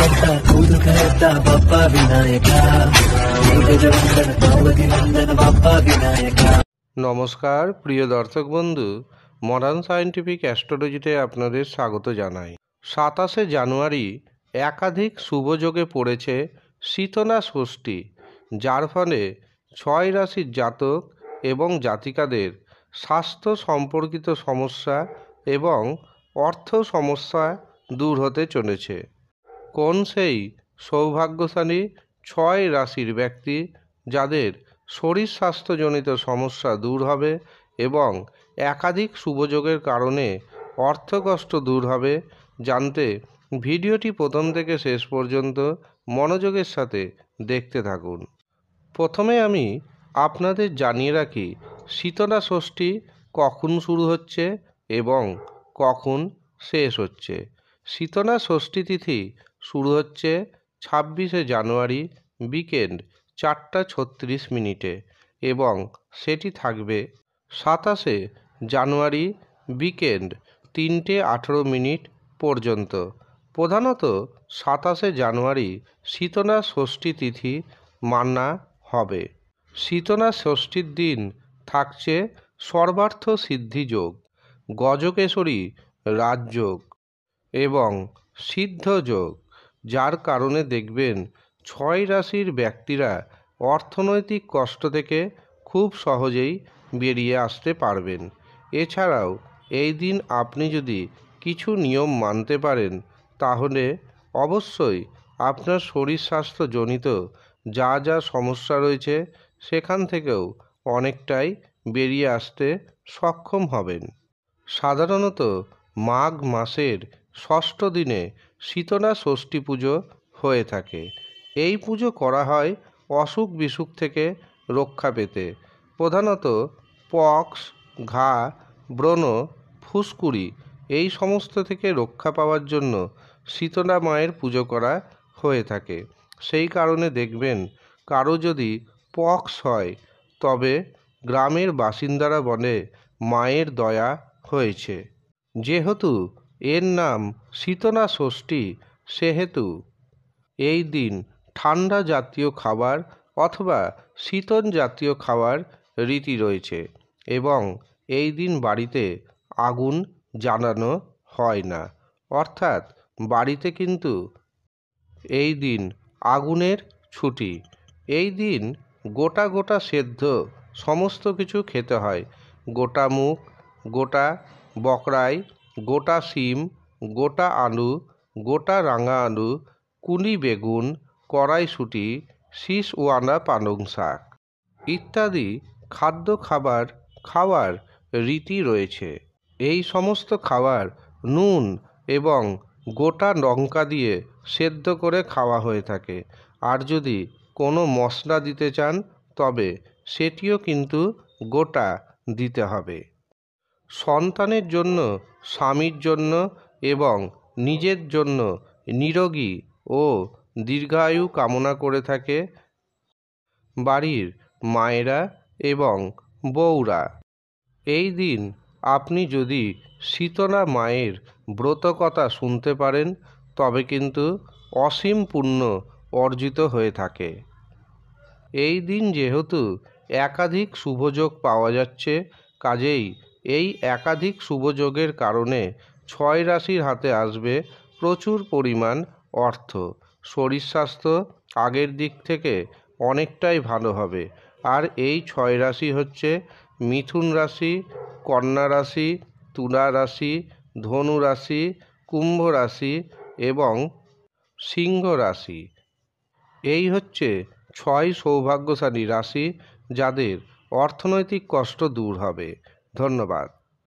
ಕಟ್ಟ ಕೂದು ಕರೆದ ಬಪ್ಪ ವಿನಾಯಕ নমস্কার প্রিয় দর্শক বন্ধু মডার্ন সায়েন্টিফিক অ্যাস্ট্রোলজিতে আপনাদের স্বাগত জানাই সাতাশে জানুয়ারি একাধিক শুভযোগে পড়েছে শীতনা ষষ্ঠী যার ফলে ছয় রাশির জাতক এবং জাতিকাদের স্বাস্থ্য সম্পর্কিত সমস্যা এবং অর্থ সমস্যা দূর হতে চলেছে কোন সেই সৌভাগ্যশালী ছয় রাশির ব্যক্তি যাদের শরীর স্বাস্থ্যজনিত সমস্যা দূর হবে এবং একাধিক শুভযোগের কারণে অর্থকষ্ট দূর হবে জানতে ভিডিওটি প্রথম থেকে শেষ পর্যন্ত মনোযোগের সাথে দেখতে থাকুন প্রথমে আমি আপনাদের জানিয়ে রাখি শীতলা ষষ্ঠী কখন শুরু হচ্ছে এবং কখন শেষ হচ্ছে শীতলা ষষ্ঠী তিথি শুরু হচ্ছে ছাব্বিশে জানুয়ারি উইকেন্ড চারটা ছত্রিশ মিনিটে এবং সেটি থাকবে সাতাশে জানুয়ারি উইকেন্ড তিনটে আঠেরো মিনিট পর্যন্ত প্রধানত সাতাশে জানুয়ারি শীতনা ষষ্ঠী তিথি মানা হবে শীতনা ষষ্ঠীর দিন থাকছে সর্বার্থ সিদ্ধি যোগ গজকেশরী রাজযোগ এবং সিদ্ধ যোগ যার কারণে দেখবেন ছয় রাশির ব্যক্তিরা অর্থনৈতিক কষ্ট থেকে খুব সহজেই বেরিয়ে আসতে পারবেন এছাড়াও এই দিন আপনি যদি কিছু নিয়ম মানতে পারেন তাহলে অবশ্যই আপনার শরীর স্বাস্থ্যজনিত যা যা সমস্যা রয়েছে সেখান থেকেও অনেকটাই বেরিয়ে আসতে সক্ষম হবেন সাধারণত মাঘ মাসের ষষ্ঠ দিনে শীতলা ষষ্ঠী পুজো হয়ে থাকে এই পুজো করা হয় অসুখ বিসুখ থেকে রক্ষা পেতে প্রধানত পক্স ঘা ব্রণ ফুসকুড়ি এই সমস্ত থেকে রক্ষা পাওয়ার জন্য শীতলা মায়ের পুজো করা হয়ে থাকে সেই কারণে দেখবেন কারো যদি পক্স হয় তবে গ্রামের বাসিন্দারা বলে মায়ের দয়া হয়েছে যেহেতু এর নাম শীতনা ষষ্ঠী সেহেতু এই দিন ঠান্ডা জাতীয় খাবার অথবা শীতন জাতীয় খাওয়ার রীতি রয়েছে এবং এই দিন বাড়িতে আগুন জানানো হয় না অর্থাৎ বাড়িতে কিন্তু এই দিন আগুনের ছুটি এই দিন গোটা গোটা সেদ্ধ সমস্ত কিছু খেতে হয় গোটা মুখ গোটা বকরাই গোটা শিম গোটা আলু গোটা রাঙা আলু কুনি বেগুন কড়াইশুঁটি সিসওয়ানা পালং শাক ইত্যাদি খাদ্য খাবার খাওয়ার রীতি রয়েছে এই সমস্ত খাবার নুন এবং গোটা লঙ্কা দিয়ে সেদ্ধ করে খাওয়া হয়ে থাকে আর যদি কোনো মশলা দিতে চান তবে সেটিও কিন্তু গোটা দিতে হবে সন্তানের জন্য স্বামীর জন্য এবং নিজের জন্য নিরোগী ও দীর্ঘায়ু কামনা করে থাকে বাড়ির মায়েরা এবং বউরা এই দিন আপনি যদি শীতলা মায়ের ব্রতকথা শুনতে পারেন তবে কিন্তু অসীম পুণ্য অর্জিত হয়ে থাকে এই দিন যেহেতু একাধিক শুভযোগ পাওয়া যাচ্ছে কাজেই এই একাধিক শুভযোগের কারণে ছয় রাশির হাতে আসবে প্রচুর পরিমাণ অর্থ শরীর স্বাস্থ্য আগের দিক থেকে অনেকটাই ভালো হবে আর এই ছয় রাশি হচ্ছে মিথুন রাশি কন্যা রাশি তুলা রাশি ধনু রাশি কুম্ভ রাশি এবং সিংহ রাশি এই হচ্ছে ছয় সৌভাগ্যশালী রাশি যাদের অর্থনৈতিক কষ্ট দূর হবে ধন্যবাদ